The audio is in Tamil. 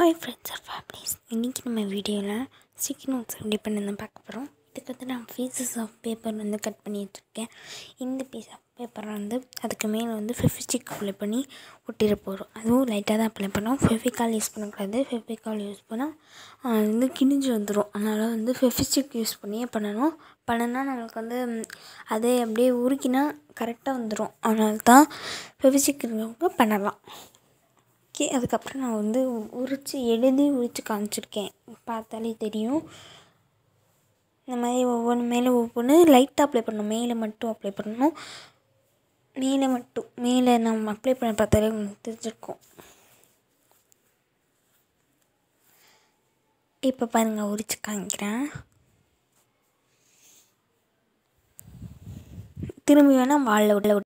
ஹாய் ஃப்ரெண்ட்ஸ் ஆர் ஃபேமிலிஸ் இன்றைக்கி நம்ம வீடியோவில் ஸ்டிக்கி நோட்ஸ் எப்படி பண்ணி பார்க்க போகிறோம் இதுக்கு வந்து நான் பீசஸ் ஆஃப் பேப்பர் வந்து கட் பண்ணிகிட்ருக்கேன் இந்த பீஸ் ஆஃப் பேப்பரை வந்து அதுக்கு மேலே வந்து ஃபெஃபிஸ்டிக் அப்ளை பண்ணி ஒட்டிட போகிறோம் அதுவும் லைட்டாக தான் அப்ளை பண்ணோம் ஃபெஃபிகால் யூஸ் பண்ணக்கூடாது ஃபெஃபிகால் யூஸ் பண்ணால் அது வந்து கிழிஞ்சு வந்துடும் அதனால் வந்து ஃபெஃபிஸ்டிக் யூஸ் பண்ணியே பண்ணணும் பண்ணனா நம்மளுக்கு வந்து அதே அப்படியே உருக்கினா கரெக்டாக வந்துடும் அதனால தான் ஃபெஃபிஸ்டிக் இருந்தவங்க பண்ணலாம் ஓகே அதுக்கப்புறம் நான் வந்து உரித்து எழுதி உரித்து காமிச்சிருக்கேன் பார்த்தாலே தெரியும் இந்த மாதிரி ஒவ்வொன்று மேலே ஒவ்வொன்று லைட்டாக அப்ளை பண்ணணும் மேலே மட்டும் அப்ளை பண்ணணும் மேலே மட்டும் மேலே நம்ம அப்ளை பண்ண பார்த்தாலே உங்களுக்கு தெரிஞ்சிருக்கும் இப்போ பாருங்கள் உரிச்சு காமிக்கிறேன் திரும்பி வேணால் வாழை விட